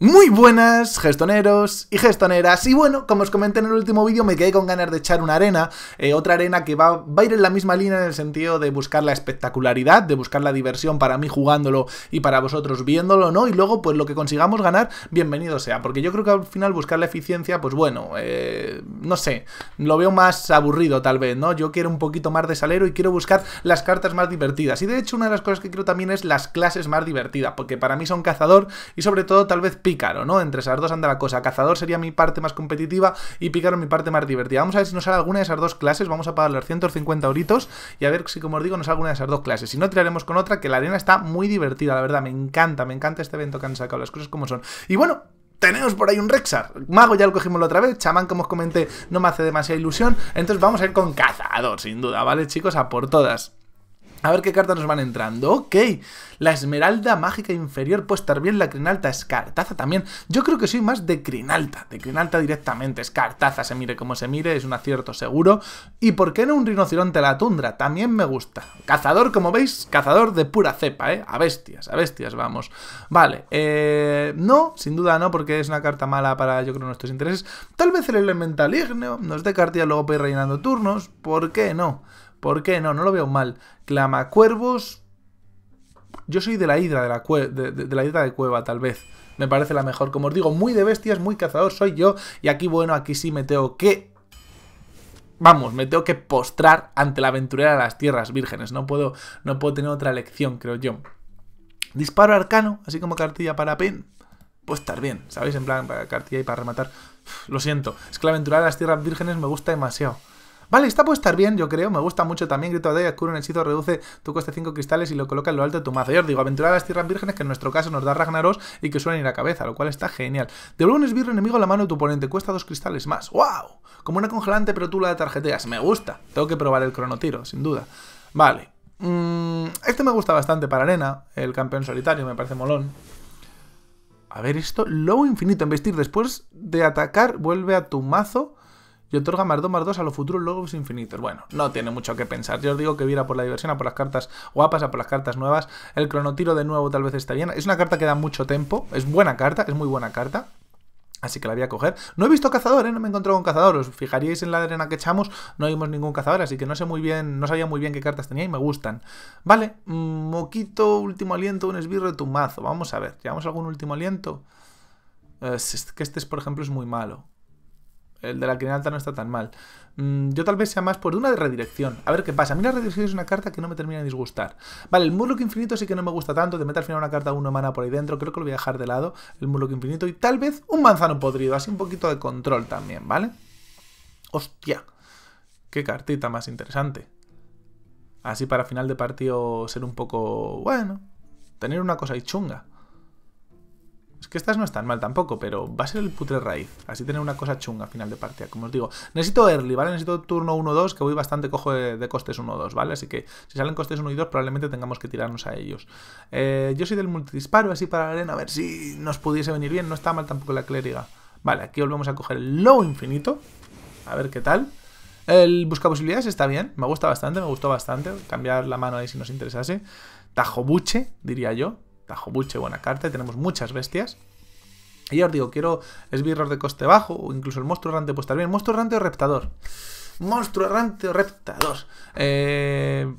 Muy buenas gestoneros y gestoneras y bueno, como os comenté en el último vídeo me quedé con ganas de echar una arena, eh, otra arena que va, a ir en la misma línea en el sentido de buscar la espectacularidad, de buscar la diversión para mí jugándolo y para vosotros viéndolo, ¿no? Y luego pues lo que consigamos ganar, bienvenido sea, porque yo creo que al final buscar la eficiencia, pues bueno, eh, no sé, lo veo más aburrido tal vez, ¿no? Yo quiero un poquito más de salero y quiero buscar las cartas más divertidas y de hecho una de las cosas que quiero también es las clases más divertidas, porque para mí son cazador y sobre todo tal vez pícaro, ¿no? Entre esas dos anda la cosa. Cazador sería mi parte más competitiva y pícaro mi parte más divertida. Vamos a ver si nos sale alguna de esas dos clases. Vamos a pagar los 150 euritos y a ver si, como os digo, nos sale alguna de esas dos clases. Si no, tiraremos con otra, que la arena está muy divertida, la verdad. Me encanta, me encanta este evento que han sacado, las cosas como son. Y bueno, tenemos por ahí un Rexar. Mago ya lo cogimos la otra vez. Chamán, como os comenté, no me hace demasiada ilusión. Entonces vamos a ir con cazador, sin duda, ¿vale, chicos? A por todas. A ver qué cartas nos van entrando. Ok, la esmeralda mágica inferior puede estar bien, la crinalta escartaza también. Yo creo que soy más de crinalta, de crinalta directamente. Escartaza, se mire como se mire, es un acierto seguro. ¿Y por qué no un rinoceronte a la tundra? También me gusta. Cazador, como veis, cazador de pura cepa, ¿eh? A bestias, a bestias, vamos. Vale, eh, no, sin duda no, porque es una carta mala para, yo creo, nuestros intereses. Tal vez el elemental ígneo nos dé cartilla luego para ir rellenando turnos. ¿Por qué no? ¿Por qué no? No lo veo mal. Clama Cuervos. Yo soy de la hidra de la, de, la hidra de cueva, tal vez. Me parece la mejor. Como os digo, muy de bestias, muy cazador soy yo. Y aquí, bueno, aquí sí me tengo que vamos, me tengo que postrar ante la aventurera de las tierras vírgenes. No puedo, no puedo tener otra elección, creo yo. Disparo arcano, así como cartilla para pin. Puede estar bien, ¿sabéis? En plan, para cartilla y para rematar. lo siento, es que la aventurera de las tierras vírgenes me gusta demasiado. Vale, esta puede estar bien, yo creo. Me gusta mucho también. Grito de cura un reduce tu coste 5 cristales y lo coloca en lo alto de tu mazo. Yo os digo, aventurar a las tierras vírgenes, que en nuestro caso nos da Ragnaros y que suelen ir a cabeza, lo cual está genial. Devuelve un esbirro enemigo a la mano de tu oponente, cuesta dos cristales más. ¡Wow! Como una congelante, pero tú la tarjeteas. Me gusta. Tengo que probar el cronotiro, sin duda. Vale. Mm, este me gusta bastante para arena. El campeón solitario me parece molón. A ver esto. Lobo infinito. En vestir después de atacar, vuelve a tu mazo y otorga más 2 más 2 a los futuros logos infinitos. Bueno, no tiene mucho que pensar. Yo os digo que viera por la diversión, a por las cartas guapas, a por las cartas nuevas. El cronotiro de nuevo tal vez está bien. Es una carta que da mucho tiempo. Es buena carta, es muy buena carta. Así que la voy a coger. No he visto cazador, ¿eh? no me he encontrado con cazador. Os fijaríais en la arena que echamos, no vimos ningún cazador, así que no sé muy bien, no sabía muy bien qué cartas tenía y me gustan. Vale, mm, moquito, último aliento, un esbirro de tu mazo. Vamos a ver, ¿llevamos algún último aliento? Eh, que este, por ejemplo, es muy malo. El de la alta no está tan mal. Mm, yo tal vez sea más por una de redirección. A ver qué pasa. A mí la redirección es una carta que no me termina de disgustar. Vale, el Murloc Infinito sí que no me gusta tanto. Te mete al final una carta una mana por ahí dentro. Creo que lo voy a dejar de lado. El Murloc Infinito y tal vez un manzano podrido. Así un poquito de control también, ¿vale? Hostia. Qué cartita más interesante. Así para final de partido ser un poco... Bueno. Tener una cosa ahí chunga. Es que estas no están mal tampoco, pero va a ser el putre raíz. Así tener una cosa chunga a final de partida. Como os digo, necesito early, ¿vale? Necesito turno 1-2, que voy bastante cojo de, costes 1-2, ¿vale? Así que si salen costes 1 y 2, probablemente tengamos que tirarnos a ellos. Eh, yo soy del multidisparo, así para la arena, a ver si nos pudiese venir bien. No está mal tampoco la clériga. Vale, aquí volvemos a coger el low infinito. A ver qué tal. El busca posibilidades está bien, me gusta bastante, me gustó bastante. Cambiar la mano ahí si nos interesase. Tajobuche, diría yo buche, buena carta, tenemos muchas bestias. Y ya os digo, quiero esbirros de coste bajo o incluso el monstruo errante, pues también monstruo errante o reptador. Monstruo errante o reptador. Eh,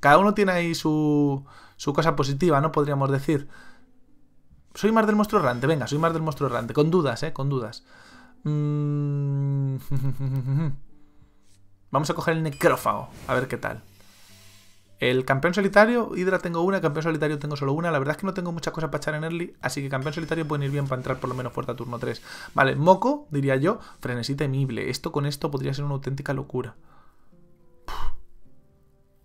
cada uno tiene ahí su, su cosa positiva, ¿no? Podríamos decir. Soy más del monstruo errante, venga, soy más del monstruo errante. Con dudas, ¿eh? Con dudas. Mm. Vamos a coger el necrófago, a ver qué tal. El campeón solitario, Hydra tengo una, campeón solitario tengo solo una. La verdad es que no tengo muchas cosas para echar en early, así que campeón solitario pueden ir bien para entrar por lo menos fuerte a turno 3. Vale, Moco, diría yo, frenesí temible. Esto con esto podría ser una auténtica locura.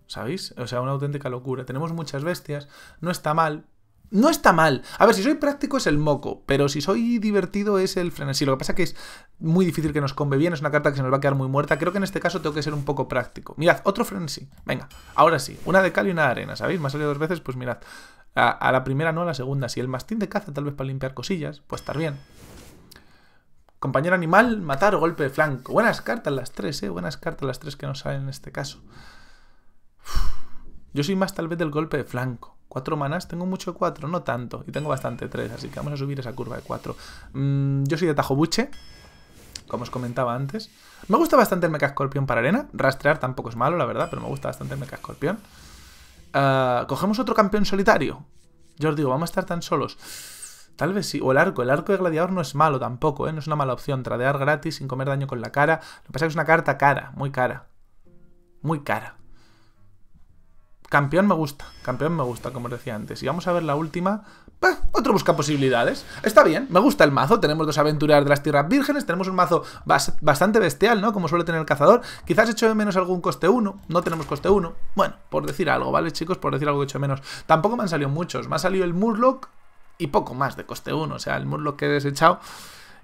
¿Sabéis? O sea, una auténtica locura. Tenemos muchas bestias, no está mal, no está mal. A ver, si soy práctico es el moco, pero si soy divertido es el frenesí. Lo que pasa es que es muy difícil que nos conve bien, es una carta que se nos va a quedar muy muerta. Creo que en este caso tengo que ser un poco práctico. Mirad, otro frenesí. Venga, ahora sí, una de cal y una de arena, ¿sabéis? Me ha salido dos veces, pues mirad. A, la primera no, a la segunda si El mastín de caza, tal vez para limpiar cosillas, pues estar bien. Compañero animal, matar o golpe de flanco. Buenas cartas las tres, ¿eh? Buenas cartas las tres que nos salen en este caso. Yo soy más tal vez del golpe de flanco. ¿Cuatro manas, tengo mucho cuatro. no tanto. Y tengo bastante tres. así que vamos a subir esa curva de cuatro. Mm, yo soy de Tajobuche, como os comentaba antes. Me gusta bastante el Mecha escorpión para arena. Rastrear tampoco es malo, la verdad, pero me gusta bastante el Mecha escorpión ah, Cogemos otro campeón solitario. Yo os digo, vamos a estar tan solos. Tal vez sí. O el arco. El arco de gladiador no es malo tampoco, ¿eh? No es una mala opción. Tradear gratis sin comer daño con la cara. Lo que pasa es que es una carta cara, muy cara. Muy cara. Campeón me gusta, campeón me gusta, como os decía antes. Y vamos a ver la última. otro busca posibilidades. Está bien, me gusta el mazo. Tenemos dos aventureras de las tierras vírgenes. Tenemos un mazo bastante bestial, ¿no? Como suele tener el cazador. Quizás hecho de menos algún coste 1. No tenemos coste 1. Bueno, por decir algo, ¿vale, chicos? Por decir algo que hecho de menos. Tampoco me han salido muchos. Me ha salido el Murloc y poco más de coste 1. O sea, el Murloc que he desechado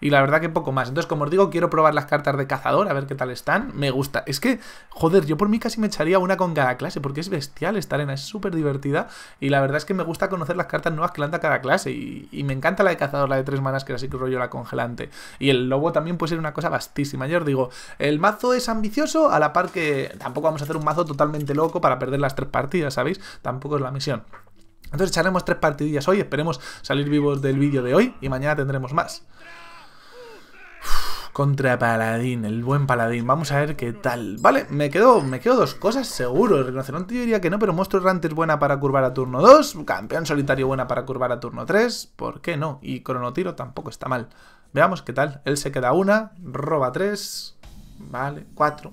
y la verdad que poco más. Entonces, como os digo, quiero probar las cartas de cazador, a ver qué tal están. Me gusta. Es que, joder, yo por mí casi me echaría una con cada clase, porque es bestial esta arena, es súper divertida y la verdad es que me gusta conocer las cartas nuevas que lanza cada clase y, me encanta la de cazador, la de tres manas, que era así que rollo la congelante. Y el lobo también puede ser una cosa vastísima. Yo os digo, el mazo es ambicioso, a la par que tampoco vamos a hacer un mazo totalmente loco para perder las tres partidas, ¿sabéis? Tampoco es la misión. Entonces echaremos tres partidillas hoy, esperemos salir vivos del vídeo de hoy y mañana tendremos más contra Paladín, el buen Paladín. Vamos a ver qué tal. Vale, me quedo, me quedo dos cosas seguro. El rinoceronte diría que no, pero Monstruo es buena para curvar a turno 2. Campeón solitario buena para curvar a turno 3. ¿Por qué no? Y Cronotiro tampoco está mal. Veamos qué tal. Él se queda una, roba 3. Vale, 4.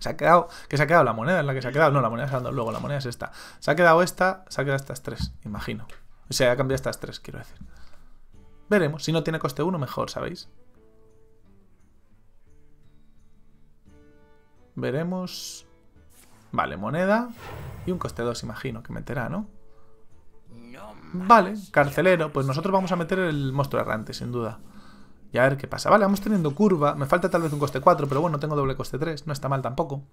Se ha quedado, que se ha quedado la moneda, en la que se ha quedado. No, la moneda es luego, la moneda es esta. Se ha quedado esta, se ha quedado estas tres, imagino. O sea, ha cambiado estas tres, quiero decir. Veremos, si no tiene coste 1, mejor, ¿sabéis? Veremos... Vale, moneda. Y un coste 2, imagino, que meterá, ¿no? Vale, carcelero. Pues nosotros vamos a meter el monstruo errante, sin duda. Y a ver qué pasa. Vale, vamos teniendo curva. Me falta tal vez un coste 4, pero bueno, tengo doble coste 3. No está mal tampoco.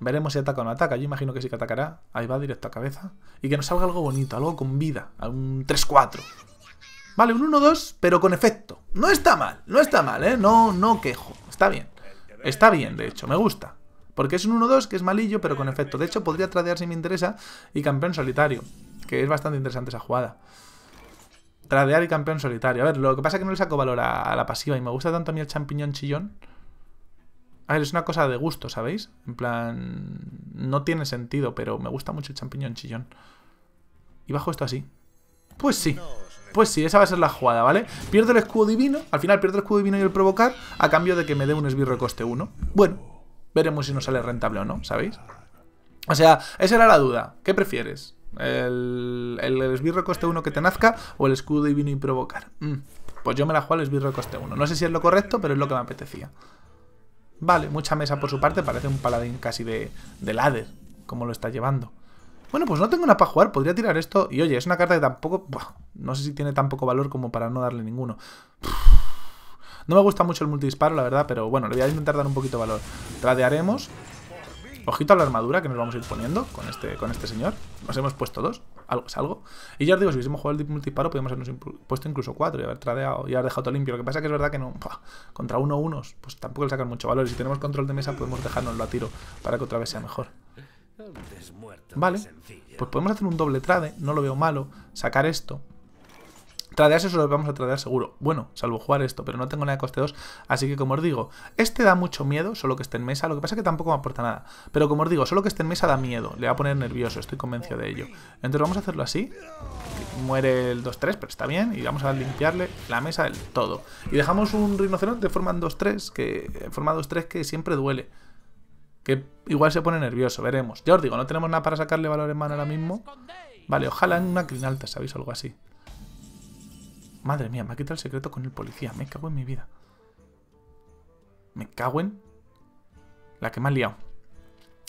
Veremos si ataca o no ataca. Yo imagino que sí que atacará. Ahí va, directo a cabeza. Y que nos salga algo bonito, algo con vida. Un 3-4. Vale, un 1-2, pero con efecto. No está mal, no está mal, ¿eh? No, no quejo. Está bien. Está bien, de hecho, me gusta. Porque es un 1-2 que es malillo, pero con efecto. De hecho, podría tradear si me interesa y campeón solitario, que es bastante interesante esa jugada. Tradear y campeón solitario. A ver, lo que pasa es que no le saco valor a, la pasiva y me gusta tanto a mí el champiñón chillón. A ver, es una cosa de gusto, ¿sabéis? En plan, no tiene sentido, pero me gusta mucho el champiñón chillón. Y bajo esto así. Pues sí. Pues sí, esa va a ser la jugada, ¿vale? Pierdo el escudo divino, al final pierdo el escudo divino y el provocar a cambio de que me dé un esbirro coste 1. Bueno, veremos si nos sale rentable o no, ¿sabéis? O sea, esa era la duda. ¿Qué prefieres? ¿El, el esbirro coste 1 que te nazca o el escudo divino y provocar? Mm, pues yo me la juego al esbirro coste 1. No sé si es lo correcto, pero es lo que me apetecía. Vale, mucha mesa por su parte, parece un paladín casi de, de ladder, como lo está llevando bueno, pues no tengo nada para jugar, podría tirar esto. Y oye, es una carta que tampoco... no sé si tiene tan poco valor como para no darle ninguno. No me gusta mucho el multidisparo, la verdad, pero bueno, le voy a intentar dar un poquito de valor. Tradearemos. Ojito a la armadura que nos vamos a ir poniendo con este, con este señor. Nos hemos puesto dos, algo es algo. Y ya os digo, si hubiésemos jugado el multiparo, podemos habernos puesto incluso cuatro y haber tradeado y haber dejado todo limpio. Lo que pasa es que es verdad que no, contra uno unos, pues tampoco le sacan mucho valor. Y si tenemos control de mesa, podemos dejárnoslo a tiro para que otra vez sea mejor. Vale, pues podemos hacer un doble trade, no lo veo malo, sacar esto. Tradearse solo vamos a tradear seguro. Bueno, salvo jugar esto, pero no tengo nada de coste 2. Así que como os digo, este da mucho miedo, solo que esté en mesa. Lo que pasa es que tampoco me aporta nada. Pero como os digo, solo que esté en mesa da miedo. Le va a poner nervioso, estoy convencido de ello. Entonces vamos a hacerlo así. Muere el 2-3, pero está bien. Y vamos a limpiarle la mesa del todo. Y dejamos un rinoceronte de forma 2 que forma 2-3 que siempre duele. Que igual se pone nervioso, veremos. Ya os digo, no tenemos nada para sacarle valor en mano ahora mismo. Vale, ojalá en una crinalta, ¿sabéis? algo así. Madre mía, me ha quitado el secreto con el policía. Me cago en mi vida. Me cago en... La que me ha liado.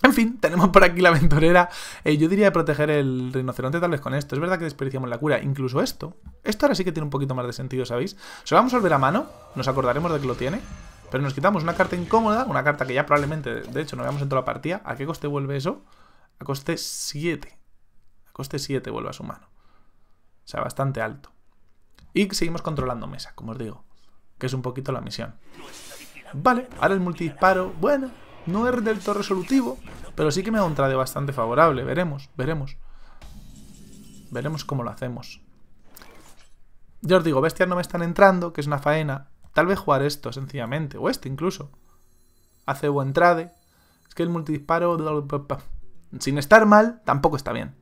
En fin, tenemos por aquí la aventurera. Eh, yo diría de proteger el rinoceronte tal vez con esto. Es verdad que desperdiciamos la cura. Incluso esto. Esto ahora sí que tiene un poquito más de sentido, ¿sabéis? Se vamos a volver a mano. Nos acordaremos de que lo tiene. Pero nos quitamos una carta incómoda, una carta que ya probablemente, de hecho, no veamos en toda la partida. ¿A qué coste vuelve eso? A coste 7. A coste 7 vuelve a su mano. O sea, bastante alto. Y seguimos controlando mesa, como os digo. Que es un poquito la misión. Vale, ahora el multidisparo, bueno, no es del todo resolutivo, pero sí que me da un bastante favorable. Veremos, veremos. Veremos cómo lo hacemos. Yo os digo, bestias no me están entrando, que es una faena. Tal vez jugar esto, sencillamente, o este incluso. Hace buen trade. Es que el multidisparo... Sin estar mal, tampoco está bien.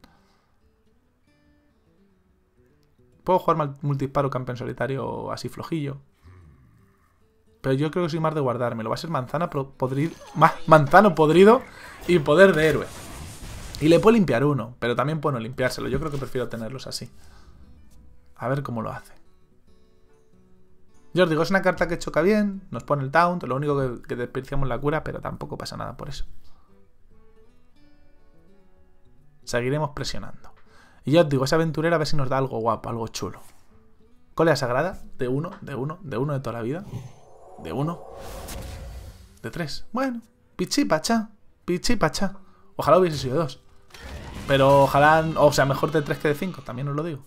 Puedo jugar multidisparo campeón solitario así flojillo. Pero yo creo que soy más de Lo Va a ser manzana podrido... Manzano podrido y poder de héroe. Y le puedo limpiar uno, pero también puedo no limpiárselo. Yo creo que prefiero tenerlos así. A ver cómo lo hace. Yo os digo, es una carta que choca bien, nos pone el taunt, lo único que, desperdiciamos la cura, pero tampoco pasa nada por eso. Seguiremos presionando. Y yo os digo, esa aventurera a ver si nos da algo guapo, algo chulo. Colea sagrada, de uno, de uno, de uno de toda la vida. De uno. De tres. Bueno, pichi pacha Ojalá hubiese sido dos. Pero ojalá, o sea, mejor de tres que de cinco, también os lo digo.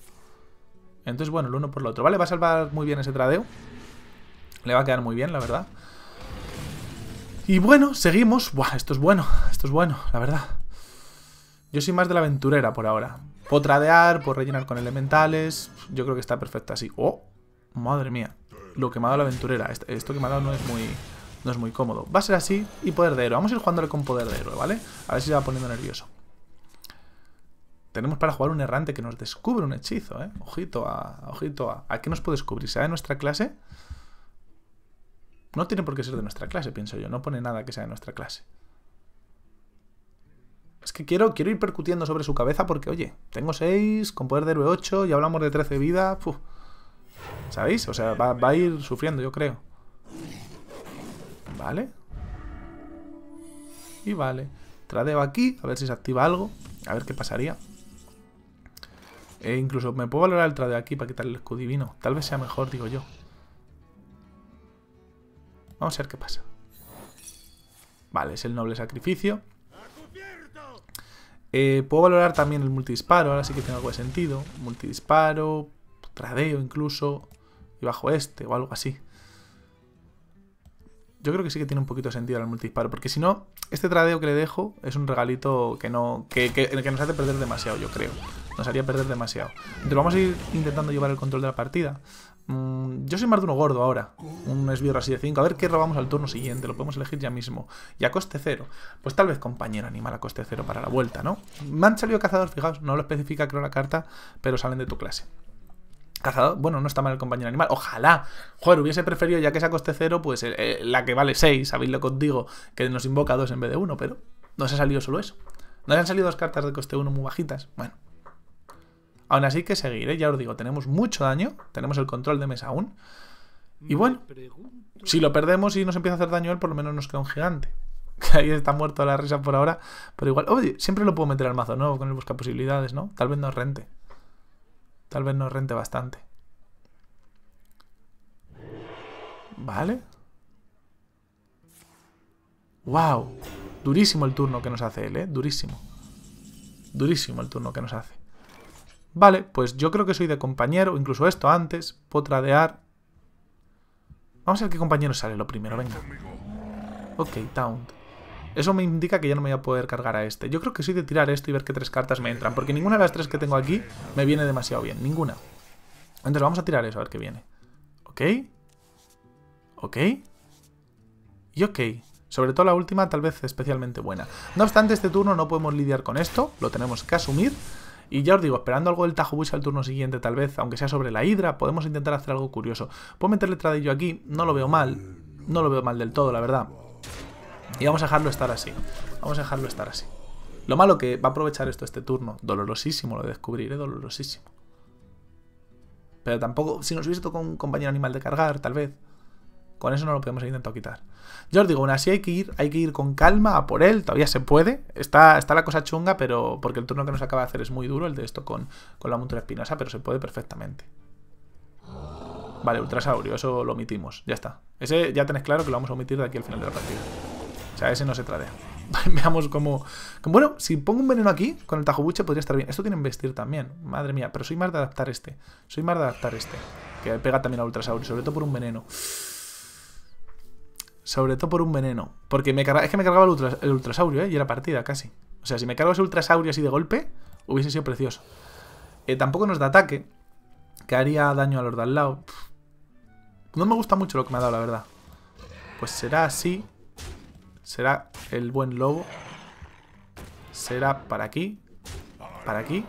Entonces, bueno, el uno por el otro. Vale, va a salvar muy bien ese tradeo. Le va a quedar muy bien, la verdad. Y bueno, seguimos. Buah, esto es bueno, esto es bueno, la verdad. Yo soy más de la aventurera por ahora. Por tradear, por rellenar con elementales. Yo creo que está perfecta así. ¡Oh! Madre mía. Lo que me la aventurera. Esto que me no es muy, no es muy cómodo. Va a ser así y poder de héroe. Vamos a ir jugándole con poder de héroe, ¿vale? A ver si se va poniendo nervioso. Tenemos para jugar un errante que nos descubre un hechizo, ¿eh? Ojito a... Ojito a... ¿A qué nos puede descubrir? de nuestra clase? No tiene por qué ser de nuestra clase, pienso yo. No pone nada que sea de nuestra clase. Es que quiero, quiero ir percutiendo sobre su cabeza porque, oye, tengo 6, con poder de héroe y hablamos de 13 vidas. ¿Sabéis? O sea, va, a ir sufriendo, yo creo. Vale. Y vale. Tradeo aquí, a ver si se activa algo. A ver qué pasaría. E incluso me puedo valorar el tradeo aquí para quitar el escudo divino. Tal vez sea mejor, digo yo. Vamos a ver qué pasa. Vale, es el noble sacrificio. Eh, puedo valorar también el multidisparo, ahora sí que tiene algo de sentido. Multidisparo, tradeo incluso, y bajo este o algo así. Yo creo que sí que tiene un poquito de sentido el multidisparo, porque si no, este tradeo que le dejo es un regalito que no que, que nos hace perder demasiado, yo creo. Nos haría perder demasiado. Entonces vamos a ir intentando llevar el control de la partida. Mm, yo soy más gordo ahora. Un esbirro así de 5. A ver qué robamos al turno siguiente. Lo podemos elegir ya mismo. Y a coste cero. Pues tal vez compañero animal a coste cero para la vuelta, ¿no? Me han salido cazador, fijaos. No lo especifica creo la carta, pero salen de tu clase. Cazador, bueno, no está mal el compañero animal. Ojalá. Joder, hubiese preferido, ya que es a coste cero, pues eh, eh, la que vale 6, sabéis lo que digo, que nos invoca 2 en vez de 1, pero no se ha salido solo eso. no han salido dos cartas de coste 1 muy bajitas. Bueno. Aún así que seguir, ¿eh? ya os digo, tenemos mucho daño, tenemos el control de mesa aún. Y bueno, si lo perdemos y nos empieza a hacer daño él, por lo menos nos queda un gigante. Que ahí está muerto la risa por ahora, pero igual, oye, siempre lo puedo meter al mazo nuevo con el busca posibilidades, ¿no? Tal vez nos rente. Tal vez nos rente bastante. Vale. ¡Wow! Durísimo el turno que nos hace él, ¿eh? Durísimo. Durísimo el turno que nos hace. Vale, pues yo creo que soy de compañero, incluso esto antes, puedo tradear. Vamos a ver qué compañero sale lo primero, venga. Ok, Taunt. Eso me indica que ya no me voy a poder cargar a este. Yo creo que soy de tirar esto y ver qué tres cartas me entran, porque ninguna de las tres que tengo aquí me viene demasiado bien, ninguna. Entonces vamos a tirar eso, a ver qué viene. Ok. Ok. Y ok. Sobre todo la última, tal vez especialmente buena. No obstante, este turno no podemos lidiar con esto, lo tenemos que asumir. Y ya os digo, esperando algo del Tajo al turno siguiente, tal vez, aunque sea sobre la Hidra, podemos intentar hacer algo curioso. Puedo meterle Tradillo aquí, no lo veo mal, no lo veo mal del todo, la verdad. Y vamos a dejarlo estar así, vamos a dejarlo estar así. Lo malo que va a aprovechar esto este turno, dolorosísimo lo de descubrir, ¿eh? dolorosísimo. Pero tampoco, si nos hubiese tocado un compañero animal de cargar, tal vez... Con eso no lo podemos intentar quitar. Yo os digo, aún así hay que ir, hay que ir con calma a por él, todavía se puede. Está, está la cosa chunga, pero porque el turno que nos acaba de hacer es muy duro, el de esto con, la montura espinosa, pero se puede perfectamente. Vale, ultrasaurio, eso lo omitimos, ya está. Ese ya tenés claro que lo vamos a omitir de aquí al final de la partida. O sea, ese no se trae. Veamos cómo, Bueno, si pongo un veneno aquí, con el tajobuche podría estar bien. Esto tiene vestir también, madre mía. Pero soy más de adaptar este. Soy más de adaptar este. Que pega también a ultrasaurio, sobre todo por un veneno. Sobre todo por un veneno. Porque me es que me cargaba el, ultrasaurio, ¿eh? Y era partida, casi. O sea, si me cargo ese ultrasaurio así de golpe, hubiese sido precioso. Eh, tampoco nos da ataque. Que haría daño a los de al lado. No me gusta mucho lo que me ha dado, la verdad. Pues será así. Será el buen lobo. Será para aquí. Para aquí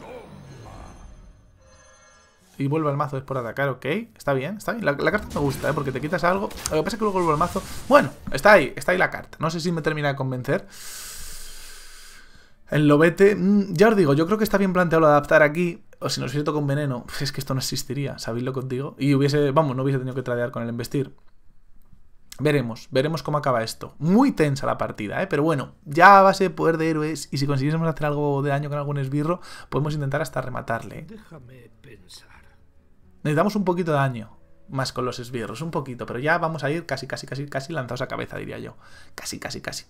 y vuelve al mazo es por atacar, ok. Está bien, está bien. La, carta me gusta, ¿eh? porque te quitas algo. Lo que pasa es que luego vuelvo al mazo. Bueno, está ahí, está ahí la carta. No sé si me termina de convencer. El lobete, mm, ya os digo, yo creo que está bien planteado lo de adaptar aquí, o si nos hubiese tocado con veneno, es que esto no existiría, ¿sabéis lo Y hubiese, vamos, no hubiese tenido que tradear con el investir. Veremos, veremos cómo acaba esto. Muy tensa la partida, ¿eh? Pero bueno, ya a base de poder de héroes, y si consiguiésemos hacer algo de daño con algún esbirro, podemos intentar hasta rematarle. ¿eh? Déjame pensar. Necesitamos un poquito de daño más con los esbirros, un poquito, pero ya vamos a ir casi, casi, casi, casi lanzados a cabeza, diría yo. Casi, casi, casi.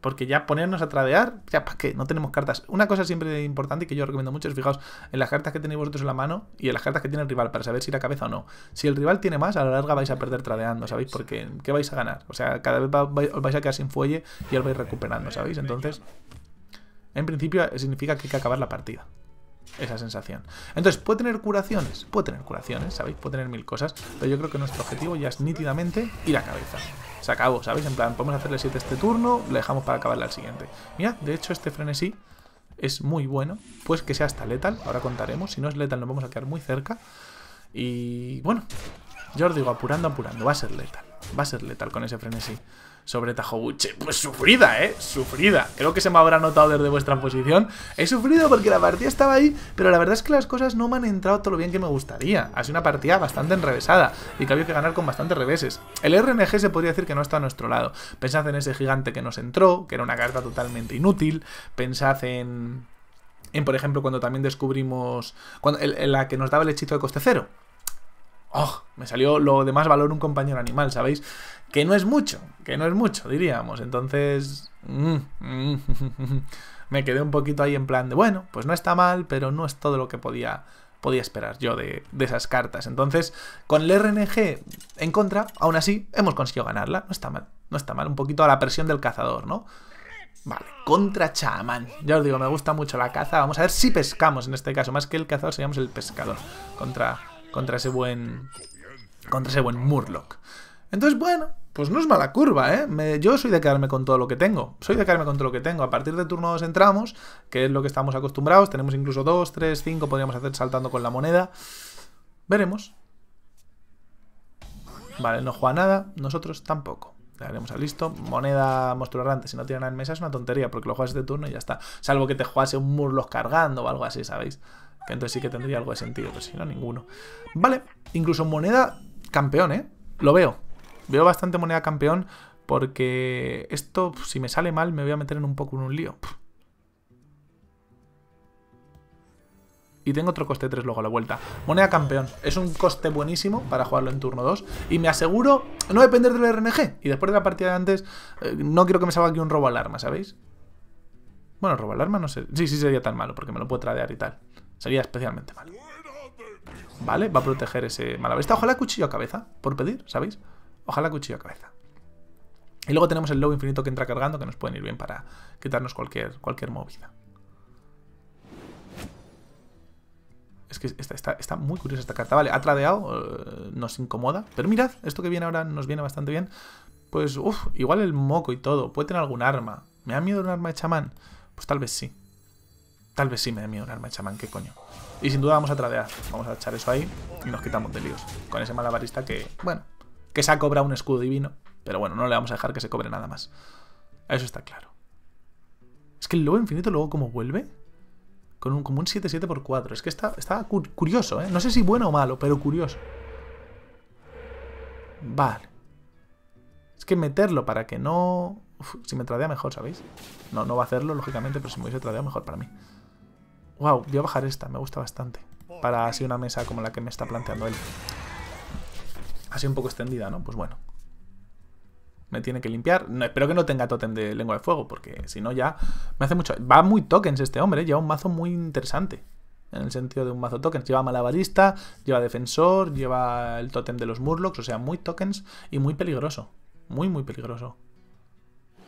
Porque ya ponernos a tradear, ya para qué, no tenemos cartas. Una cosa siempre importante que yo recomiendo mucho es fijaos en las cartas que tenéis vosotros en la mano y en las cartas que tiene el rival para saber si ir a cabeza o no. Si el rival tiene más, a la larga vais a perder tradeando, ¿sabéis? Porque ¿qué vais a ganar? O sea, cada vez os vais a quedar sin fuelle y os vais recuperando, ¿sabéis? Entonces, en principio significa que hay que acabar la partida esa sensación. Entonces, ¿puede tener curaciones? Puede tener curaciones, ¿sabéis? Puede tener mil cosas, pero yo creo que nuestro objetivo ya es nítidamente ir a cabeza. Se acabó, ¿sabéis? En plan, podemos hacerle 7 este turno, le dejamos para acabarle al siguiente. Mira, de hecho este frenesí es muy bueno, pues que sea hasta letal, ahora contaremos, si no es letal nos vamos a quedar muy cerca. Y bueno, yo os digo, apurando, apurando, va a ser letal, va a ser letal con ese frenesí sobre Tajobuche. Pues sufrida, ¿eh? Sufrida. Creo que se me habrá notado desde vuestra posición. He sufrido porque la partida estaba ahí, pero la verdad es que las cosas no me han entrado todo lo bien que me gustaría. Ha sido una partida bastante enrevesada y que había que ganar con bastantes reveses. El RNG se podría decir que no está a nuestro lado. Pensad en ese gigante que nos entró, que era una carta totalmente inútil. Pensad en... En, por ejemplo, cuando también descubrimos... Cuando, la que nos daba el hechizo de coste cero Oh, me salió lo de más valor un compañero animal, ¿sabéis? Que no es mucho, que no es mucho, diríamos. Entonces... Mm, mm, me quedé un poquito ahí en plan de, bueno, pues no está mal, pero no es todo lo que podía, podía esperar yo de, de, esas cartas. Entonces, con el RNG en contra, aún así, hemos conseguido ganarla. No está mal, no está mal. Un poquito a la presión del cazador, ¿no? Vale, contra chamán. Ya os digo, me gusta mucho la caza. Vamos a ver si pescamos en este caso. Más que el cazador, seríamos el pescador. Contra contra ese buen... contra ese buen Murloc. Entonces, bueno, pues no es mala curva, ¿eh? yo soy de quedarme con todo lo que tengo. Soy de quedarme con todo lo que tengo. A partir de turno 2 entramos, que es lo que estamos acostumbrados. Tenemos incluso 2, 3, 5, podríamos hacer saltando con la moneda. Veremos. Vale, no juega nada. Nosotros tampoco. Le daremos a listo. Moneda monstruo errante. Si no tiene nada en mesa es una tontería, porque lo juegas este turno y ya está. Salvo que te juegase un Murloc cargando o algo así, ¿sabéis? Que entonces sí que tendría algo de sentido, pero si no, ninguno. Vale, incluso moneda campeón, ¿eh? Lo veo. Veo bastante moneda campeón porque esto, si me sale mal, me voy a meter en un poco en un lío. Y tengo otro coste 3 luego a la vuelta. Moneda campeón. Es un coste buenísimo para jugarlo en turno 2. Y me aseguro no depender del RNG. Y después de la partida de antes, eh, no quiero que me salga aquí un robo arma, ¿sabéis? Bueno, robo al arma no sé. Sí, sí sería tan malo porque me lo puedo tradear y tal. Sería especialmente mal ¿Vale? Va a proteger ese malabarista. Ojalá cuchillo a cabeza, por pedir, ¿sabéis? Ojalá cuchillo a cabeza. Y luego tenemos el lobo infinito que entra cargando, que nos pueden ir bien para quitarnos cualquier, cualquier movida. Es que está, muy curiosa esta carta. Vale, ha tradeado, eh, nos incomoda. Pero mirad, esto que viene ahora nos viene bastante bien. Pues, uff, igual el moco y todo. Puede tener algún arma. ¿Me da miedo un arma de chamán? Pues tal vez sí. Tal vez sí me da miedo un arma de chamán, qué coño. Y sin duda vamos a tradear. Vamos a echar eso ahí y nos quitamos de líos. Con ese malabarista que, bueno, que se ha cobrado un escudo divino. Pero bueno, no le vamos a dejar que se cobre nada más. Eso está claro. Es que el lobo infinito luego como vuelve. Con un, como un 7-7 por 4. Es que está, está curioso, ¿eh? No sé si bueno o malo, pero curioso. Vale. Es que meterlo para que no... Uf, si me tradea mejor, ¿sabéis? No, no va a hacerlo, lógicamente, pero si me hubiese tradeado mejor para mí. Wow, voy a bajar esta, me gusta bastante. Para así una mesa como la que me está planteando él. Así un poco extendida, ¿no? Pues bueno. Me tiene que limpiar. espero que no tenga tótem de lengua de fuego, porque si no ya me hace mucho... Va muy tokens este hombre, ¿eh? lleva un mazo muy interesante. En el sentido de un mazo tokens. Lleva malabarista, lleva defensor, lleva el tótem de los murlocs. O sea, muy tokens y muy peligroso. Muy, muy peligroso.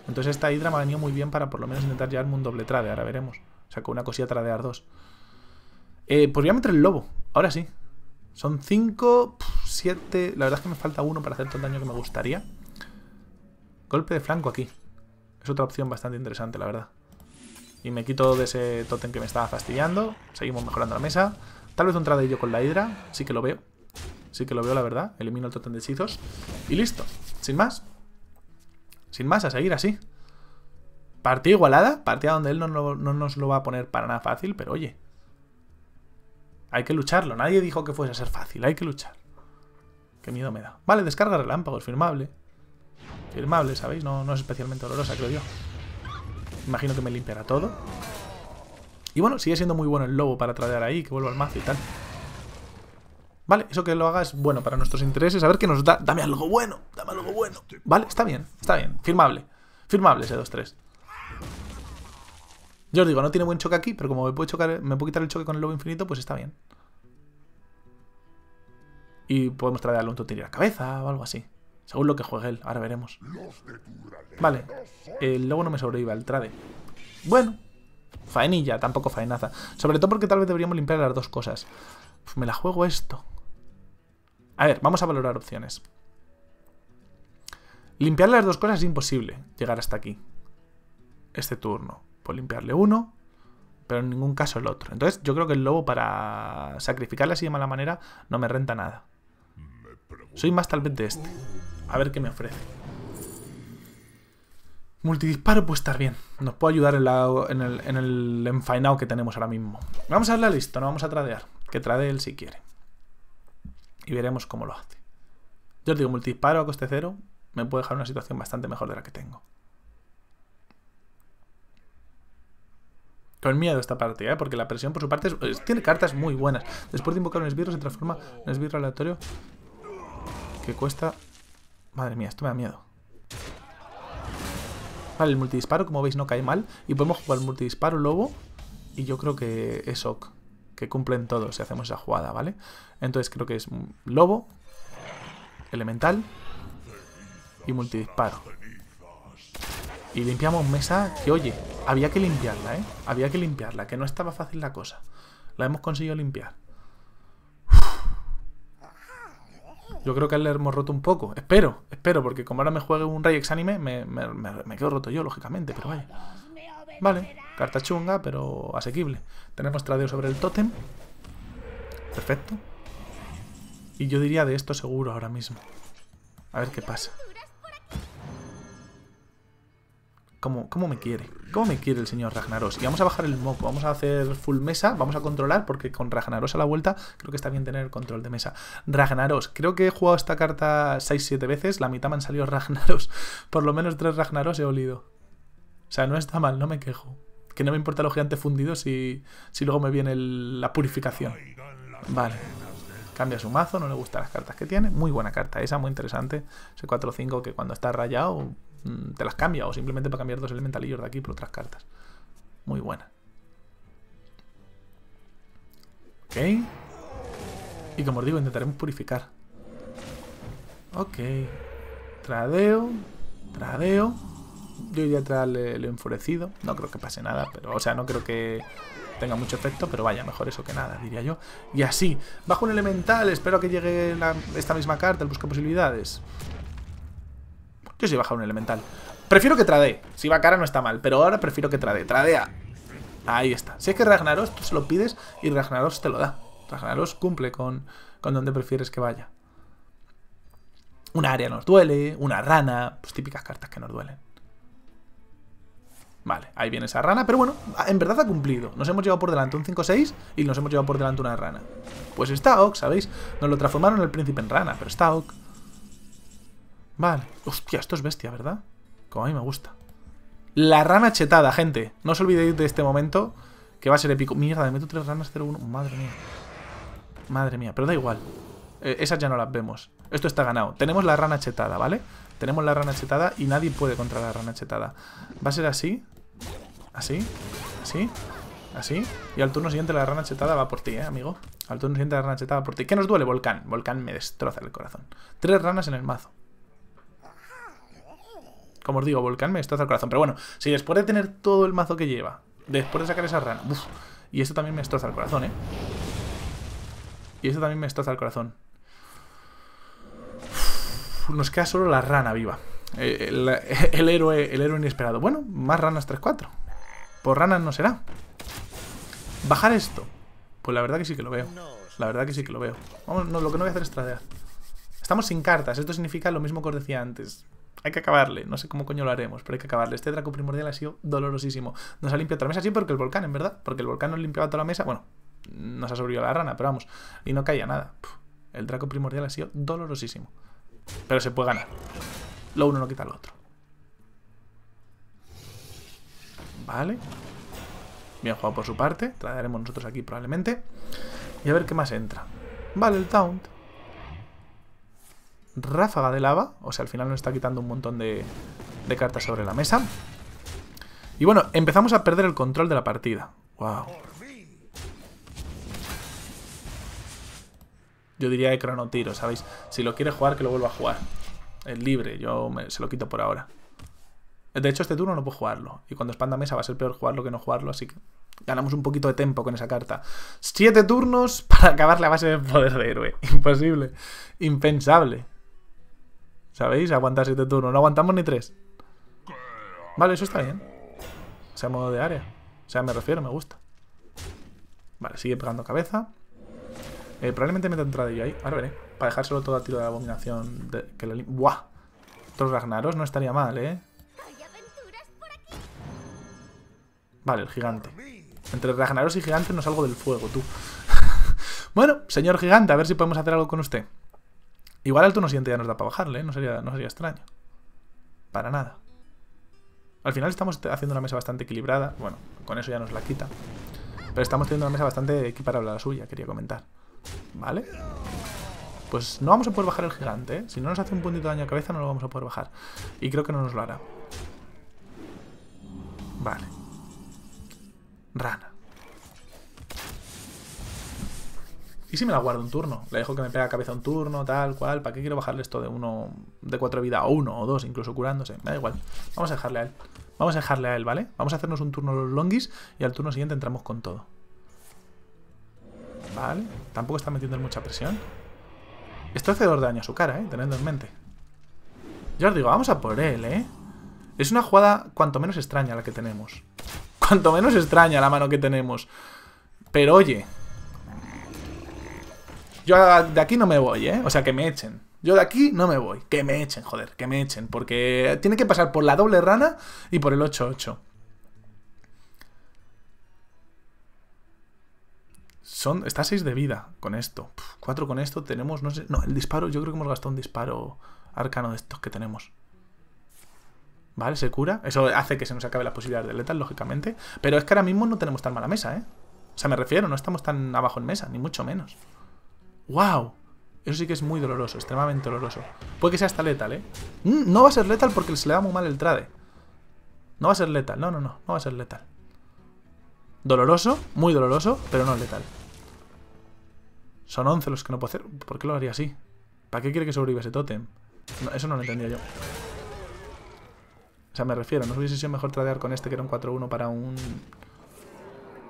Entonces esta hidra me ha venido muy bien para por lo menos intentar llevarme un doble trade. Ahora veremos. O sea, con una cosilla tradear dos. Eh, pues a meter el lobo. Ahora sí. Son cinco Siete La verdad es que me falta uno para hacer todo el daño que me gustaría. Golpe de flanco aquí. Es otra opción bastante interesante, la verdad. Y me quito de ese tótem que me estaba fastidiando. Seguimos mejorando la mesa. Tal vez un tradeillo con la hidra. Sí que lo veo. Sí que lo veo, la verdad. Elimino el tótem de hechizos. Y listo. Sin más. Sin más, a seguir así. Partida igualada, partida donde él no, nos lo va a poner para nada fácil, pero oye. Hay que lucharlo, nadie dijo que fuese a ser fácil, hay que luchar. Qué miedo me da. Vale, descarga relámpagos, firmable. Firmable, ¿sabéis? No, no es especialmente dolorosa, creo yo. Imagino que me limpiará todo. Y bueno, sigue siendo muy bueno el lobo para tradear ahí, que vuelva al mazo y tal. Vale, eso que lo haga es bueno para nuestros intereses. A ver qué nos da. Dame algo bueno, dame algo bueno. Vale, está bien, está bien. Firmable. Firmable ese 2-3. Yo os digo, no tiene buen choque aquí, pero como me puedo, chocar, me quitar el choque con el lobo infinito, pues está bien. Y podemos tratar un tutorial a la cabeza o algo así. Según lo que juegue él, ahora veremos. Vale, el lobo no me sobrevive el trade. Bueno, faenilla, tampoco faenaza. Sobre todo porque tal vez deberíamos limpiar las dos cosas. Pues me la juego esto. A ver, vamos a valorar opciones. Limpiar las dos cosas es imposible llegar hasta aquí. Este turno por limpiarle uno, pero en ningún caso el otro. Entonces yo creo que el lobo para sacrificarle así de mala manera no me renta nada. Soy más tal vez de este. A ver qué me ofrece. Multidisparo puede estar bien. Nos puede ayudar en, en el, en el enfainado que tenemos ahora mismo. Vamos a darle a listo, no vamos a tradear. Que trade él si quiere. Y veremos cómo lo hace. Yo os digo, multidisparo a coste cero me puede dejar una situación bastante mejor de la que tengo. el miedo esta parte, ¿eh? Porque la presión por su parte tiene cartas muy buenas. Después de invocar un esbirro se transforma en un esbirro aleatorio. Que cuesta... Madre mía, esto me da miedo. Vale, el multidisparo, como veis, no cae mal. Y podemos jugar multidisparo lobo. Y yo creo que es ok. Que cumplen todos si hacemos esa jugada, ¿vale? Entonces creo que es lobo, elemental y multidisparo. Y limpiamos mesa que, oye, había que limpiarla, ¿eh? Había que limpiarla, que no estaba fácil la cosa. La hemos conseguido limpiar. Yo creo que le hemos roto un poco. Espero, espero, porque como ahora me juegue un rey exánime, me, quedo roto yo, lógicamente, pero vaya. Vale, carta chunga, pero asequible. Tenemos tradeo sobre el tótem. Perfecto. Y yo diría de esto seguro ahora mismo. A ver qué pasa. ¿Cómo, me quiere? ¿Cómo me quiere el señor Ragnaros? Y vamos a bajar el moco, vamos a hacer full mesa, vamos a controlar, porque con Ragnaros a la vuelta creo que está bien tener control de mesa. Ragnaros, creo que he jugado esta carta 6-7 veces, la mitad me han salido Ragnaros. Por lo menos tres Ragnaros he olido. O sea, no está mal, no me quejo. Que no me importa los gigante fundidos si, si luego me viene la purificación. Vale. Cambia su mazo, no le gustan las cartas que tiene. Muy buena carta esa, muy interesante. Ese 4-5 que cuando está rayado Mm, te las cambia o simplemente para cambiar dos elementalillos de aquí por otras cartas. Muy buena. Ok. Y como os digo, intentaremos purificar. Ok. Tradeo. Tradeo. Yo iría a traer el enfurecido. No creo que pase nada, pero. O sea, no creo que tenga mucho efecto, pero vaya, mejor eso que nada, diría yo. Y así, bajo un elemental, espero que llegue esta misma carta, el busca posibilidades. Yo baja un elemental. Prefiero que trade. Si va cara no está mal, pero ahora prefiero que trade. Tradea. Ahí está. Si es que Ragnaros, tú se lo pides y Ragnaros te lo da. Ragnaros cumple con, con donde prefieres que vaya. Una área nos duele, una rana, pues típicas cartas que nos duelen. Vale, ahí viene esa rana, pero bueno, en verdad ha cumplido. Nos hemos llevado por delante un 5-6 y nos hemos llevado por delante una rana. Pues está ok, ¿sabéis? Nos lo transformaron el príncipe en rana, pero está ok. Vale. Hostia, esto es bestia, ¿verdad? Como a mí me gusta. La rana chetada, gente. No os olvidéis de este momento, que va a ser épico. Mierda, me meto tres ranas 0-1. Madre mía. Madre mía, pero da igual. Eh, esas ya no las vemos. Esto está ganado. Tenemos la rana chetada, ¿vale? Tenemos la rana chetada y nadie puede contra la rana chetada. Va a ser así. Así. Así. Así. Y al turno siguiente la rana chetada va por ti, ¿eh, amigo? Al turno siguiente la rana chetada va por ti. ¿Qué nos duele, Volcán? Volcán me destroza el corazón. Tres ranas en el mazo como os digo, Volcán me destroza el corazón. Pero bueno, si después de tener todo el mazo que lleva, después de sacar esa rana, y esto también me destroza el corazón, ¿eh? Y esto también me destroza el corazón. nos queda solo la rana viva. Eh, eh, el, héroe, el héroe inesperado. Bueno, más ranas 3-4. Por ranas no será. Bajar esto. Pues la verdad que sí que lo veo. La verdad que sí que lo veo. Vamos, lo que no voy a hacer es tradear. Estamos sin cartas. Esto significa lo mismo que os decía antes hay que acabarle. No sé cómo coño lo haremos, pero hay que acabarle. Este Draco Primordial ha sido dolorosísimo. Nos ha limpiado toda la mesa, sí, porque el volcán, en verdad. Porque el volcán nos limpiaba toda la mesa. Bueno, nos ha sobrevivido la rana, pero vamos. Y no caía nada. el Draco Primordial ha sido dolorosísimo. Pero se puede ganar. Lo uno no quita lo otro. Vale. Bien jugado por su parte. Traeremos nosotros aquí probablemente. Y a ver qué más entra. Vale, el Taunt ráfaga de lava. O sea, al final nos está quitando un montón de, cartas sobre la mesa. Y bueno, empezamos a perder el control de la partida. Wow. Yo diría de cronotiro, ¿sabéis? Si lo quiere jugar, que lo vuelva a jugar. el libre, yo se lo quito por ahora. De hecho, este turno no puedo jugarlo. Y cuando expanda mesa va a ser peor jugarlo que no jugarlo, así que ganamos un poquito de tiempo con esa carta. Siete turnos para acabar la base de poder de héroe. Imposible. Impensable. ¿Sabéis? Aguantar 7 turnos. No aguantamos ni tres. Vale, eso está bien. O sea, modo de área. O sea, me refiero, me gusta. Vale, sigue pegando cabeza. Eh, probablemente meta ello ahí. Ahora veré. Para dejárselo todo a tiro de abominación. De, que ¡Buah! Otros Ragnaros no estaría mal, ¿eh? Vale, el gigante. Entre Ragnaros y gigante no salgo del fuego, tú. bueno, señor gigante, a ver si podemos hacer algo con usted. Igual alto no siguiente ya nos da para bajarle, ¿eh? no, sería, no sería extraño. Para nada. Al final estamos haciendo una mesa bastante equilibrada. Bueno, con eso ya nos la quita. Pero estamos teniendo una mesa bastante equiparable a la suya, quería comentar. ¿Vale? Pues no vamos a poder bajar el gigante, ¿eh? Si no nos hace un puntito de daño a cabeza no lo vamos a poder bajar. Y creo que no nos lo hará. Vale. Rana. ¿Y si me la guardo un turno? Le dejo que me pega cabeza un turno, tal, cual. ¿Para qué quiero bajarle esto de uno, de cuatro vida o uno o dos, incluso curándose? da igual. Vamos a dejarle a él. Vamos a dejarle a él, ¿vale? Vamos a hacernos un turno los longis y al turno siguiente entramos con todo. Vale. Tampoco está metiendo en mucha presión. Esto hace dos daños a su cara, ¿eh? Tenedlo en mente. Yo os digo, vamos a por él, ¿eh? Es una jugada cuanto menos extraña la que tenemos. Cuanto menos extraña la mano que tenemos. Pero oye, yo de aquí no me voy, ¿eh? O sea, que me echen. Yo de aquí no me voy. Que me echen, joder, que me echen. Porque tiene que pasar por la doble rana y por el 8-8. Son, está 6 de vida con esto. 4 con esto tenemos, no sé. No, el disparo, yo creo que hemos gastado un disparo arcano de estos que tenemos. ¿Vale? Se cura. Eso hace que se nos acabe la posibilidad de letal, lógicamente. Pero es que ahora mismo no tenemos tan mala mesa, ¿eh? O sea, me refiero, no estamos tan abajo en mesa, ni mucho menos. ¡Wow! Eso sí que es muy doloroso, extremadamente doloroso. Puede que sea hasta letal, ¿eh? Mm, no va a ser letal porque se le da muy mal el trade. No va a ser letal, no, no, no, no va a ser letal. Doloroso, muy doloroso, pero no letal. Son 11 los que no puedo hacer. ¿Por qué lo haría así? ¿Para qué quiere que sobreviva ese totem? eso no lo entendía yo. O sea, me refiero, ¿no hubiese sido mejor tradear con este que era un 4-1 para un...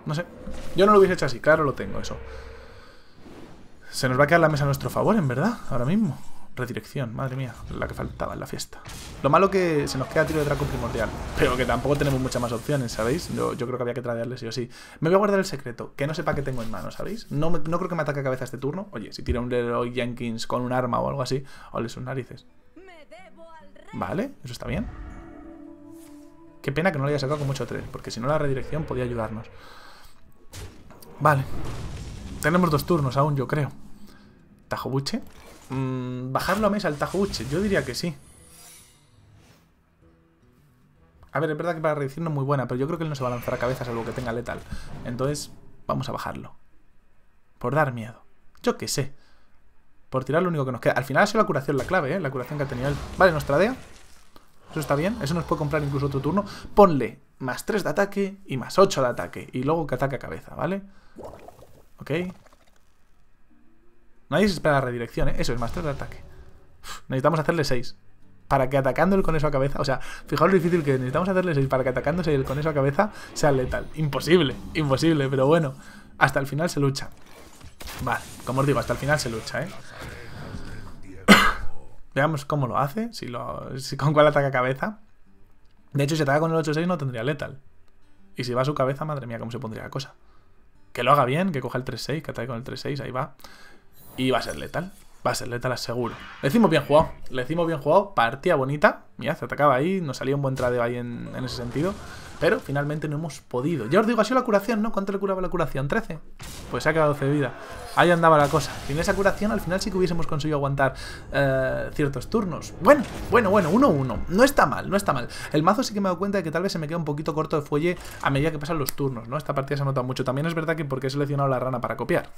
No sé. Yo no lo hubiese hecho así, claro lo tengo, eso. Se nos va a quedar la mesa a nuestro favor, en verdad, ahora mismo. Redirección, madre mía, la que faltaba en la fiesta. Lo malo que se nos queda tiro de draco primordial, pero que tampoco tenemos muchas más opciones, ¿sabéis? Yo, creo que había que tradearle sí o sí. Me voy a guardar el secreto, que no sepa qué tengo en mano, ¿sabéis? No, no creo que me ataque a cabeza este turno. Oye, si tira un Leroy Jenkins con un arma o algo así, ole sus narices. Vale, eso está bien. Qué pena que no lo haya sacado con mucho 3, porque si no la redirección podía ayudarnos. Vale. Tenemos dos turnos aún, yo creo. Tajobuche. Mm, bajarlo a mesa el Tajobuche. Yo diría que sí. A ver, es verdad que para reducir no es muy buena, pero yo creo que él no se va a lanzar a cabeza algo que tenga letal. Entonces, vamos a bajarlo. Por dar miedo. Yo qué sé. Por tirar lo único que nos queda. Al final ha sido la curación la clave, ¿eh? La curación que ha tenido él. Vale, nuestra tradea. Eso está bien. Eso nos puede comprar incluso otro turno. Ponle más 3 de ataque y más 8 de ataque. Y luego que ataque a cabeza, ¿vale? Ok. Nadie se espera la redirección, ¿eh? Eso es master de ataque. necesitamos hacerle 6. Para que atacando con eso a cabeza. O sea, fijaos lo difícil que necesitamos hacerle 6 para que atacándose el con eso a cabeza sea letal. Imposible, imposible, pero bueno. Hasta el final se lucha. Vale, como os digo, hasta el final se lucha, ¿eh? Veamos cómo lo hace, si, con cuál ataca a cabeza. De hecho, si ataca con el 8-6 no tendría letal. Y si va a su cabeza, madre mía, cómo se pondría la cosa que lo haga bien, que coja el 3-6, que ataque con el 3-6, ahí va. Y va a ser letal. Va a ser letal, aseguro Le decimos bien jugado. Le decimos bien jugado. Partida bonita. Mira, se atacaba ahí. Nos salía un buen trade ahí en ese sentido. Pero finalmente no hemos podido. Ya os digo, ha sido la curación, ¿no? ¿Cuánto le curaba la curación? ¿13? Pues se ha quedado cedida. vida. Ahí andaba la cosa. Sin esa curación al final sí que hubiésemos conseguido aguantar eh, ciertos turnos. Bueno, bueno, bueno, 1-1. No está mal, no está mal. El mazo sí que me he dado cuenta de que tal vez se me queda un poquito corto de fuelle a medida que pasan los turnos, ¿no? Esta partida se ha mucho. También es verdad que porque he seleccionado la rana para copiar.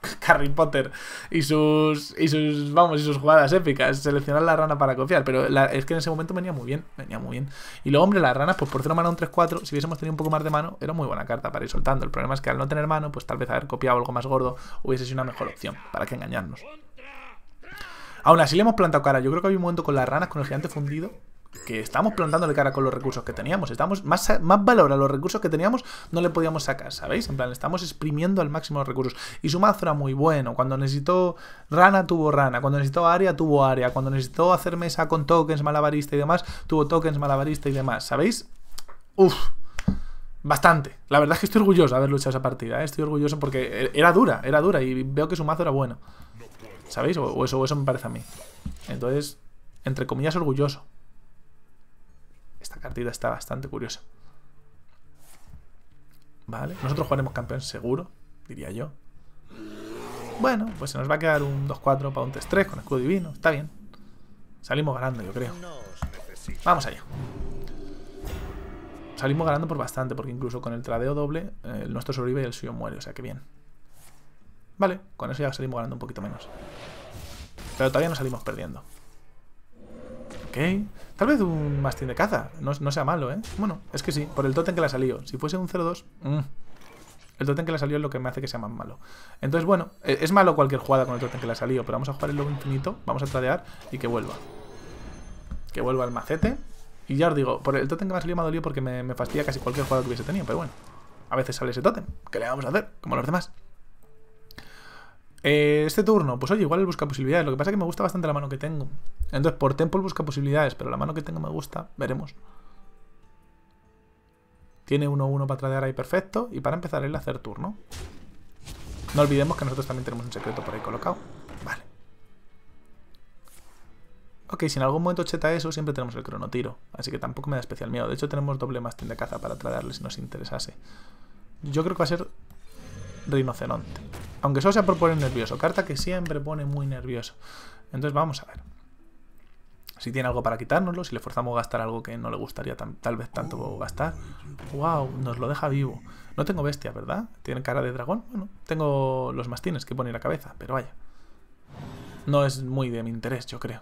Harry Potter y sus, y sus, vamos, y sus jugadas épicas. Seleccionar la rana para copiar pero es que en ese momento venía muy bien, venía muy bien. Y luego, hombre, las ranas, pues por ser mano un 3-4, si hubiésemos tenido un poco más de mano, era muy buena carta para ir soltando. El problema es que al no tener mano, pues tal vez haber copiado algo más gordo hubiese sido una mejor opción, para que engañarnos. Aún así le hemos plantado cara. Yo creo que había un momento con las ranas, con el gigante fundido, que estamos plantándole cara con los recursos que teníamos. Estamos más, más valor a los recursos que teníamos no le podíamos sacar, ¿sabéis? En plan, estamos exprimiendo al máximo los recursos. Y su mazo era muy bueno. Cuando necesitó rana, tuvo rana. Cuando necesitó área, tuvo área. Cuando necesitó hacer mesa con tokens malabarista y demás, tuvo tokens malabarista y demás, ¿sabéis? Uf, bastante. La verdad es que estoy orgulloso de haber luchado esa partida. ¿eh? Estoy orgulloso porque e-, era dura, era dura y veo que su mazo era bueno. ¿Sabéis? eso, o eso me parece a mí. Entonces, entre comillas, orgulloso esta cartita está bastante curiosa. ¿Vale? Nosotros jugaremos campeón seguro, diría yo. Bueno, pues se nos va a quedar un 2-4 para un 3-3 con escudo divino. Está bien. Salimos ganando, yo creo. Vamos allá. Salimos ganando por bastante, porque incluso con el tradeo doble, eh, el nuestro sobrevive y el suyo muere, o sea que bien. Vale, con eso ya salimos ganando un poquito menos. Pero todavía no salimos perdiendo. Ok. Tal vez un mastín de caza. No, sea malo, ¿eh? Bueno, es que sí. Por el totem que le ha salido, Si fuese un 0-2... Mm. El totem que ha salió es lo que me hace que sea más malo. Entonces, bueno, e, es malo cualquier jugada con el totem que le ha salido, pero vamos a jugar el lobo infinito, vamos a tradear y que vuelva. Que vuelva al macete. Y ya os digo, por el totem que me ha salido me ha dolido porque me, me fastidia casi cualquier jugada que hubiese tenido, pero bueno. A veces sale ese totem. ¿Qué le vamos a hacer? Como los demás. Eh, este turno, pues oye, igual él busca posibilidades. Lo que pasa es que me gusta bastante la mano que tengo. Entonces, por tempo busca posibilidades, pero la mano que tengo me gusta. Veremos. Tiene 1-1 para tradear ahí perfecto. Y para empezar el hacer turno. No olvidemos que nosotros también tenemos un secreto por ahí colocado. Vale. Ok, si en algún momento cheta eso, siempre tenemos el cronotiro. Así que tampoco me da especial miedo. De hecho, tenemos doble mastín de caza para tradearle si nos interesase. Yo creo que va a ser rinoceronte. Aunque solo sea por poner nervioso. Carta que siempre pone muy nervioso. Entonces vamos a ver. Si tiene algo para quitárnoslo, si le forzamos a gastar algo que no le gustaría tal vez tanto gastar. ¡Wow! Nos lo deja vivo. No tengo bestia, ¿verdad? ¿Tiene cara de dragón? Bueno, tengo los mastines que pone la cabeza, pero vaya. No es muy de mi interés, yo creo.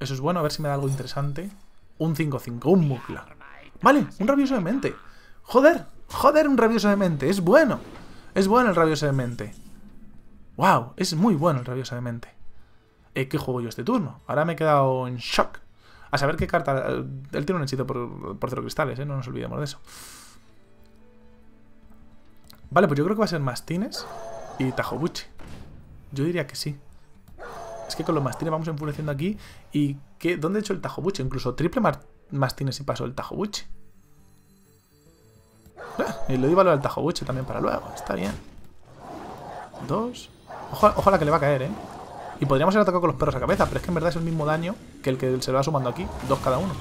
Eso es bueno, a ver si me da algo interesante. Un 5-5, un mukla. Vale, un rabioso de mente. Joder, joder, un rabioso de mente, es bueno. Es bueno el rabioso de mente. ¡Wow! Es muy bueno el rabioso de mente. Eh, ¿Qué juego yo este turno? Ahora me he quedado en shock. A saber qué carta... Eh, él tiene un hechizo por, por cero cristales, ¿eh? No nos olvidemos de eso. Vale, pues yo creo que va a ser Mastines y Tajobuchi. Yo diría que sí. Es que con los Mastines vamos enfureciendo aquí. ¿Y qué? ¿Dónde he hecho el Tajobuchi? Incluso triple Mastines y paso el Tajobuchi. Y le doy valor al tajobuche también para luego. Está bien. Dos. Ojalá que le va a caer, ¿eh? Y podríamos haber atacado con los perros a cabeza, pero es que en verdad es el mismo daño que el que se le va sumando aquí. Dos cada uno.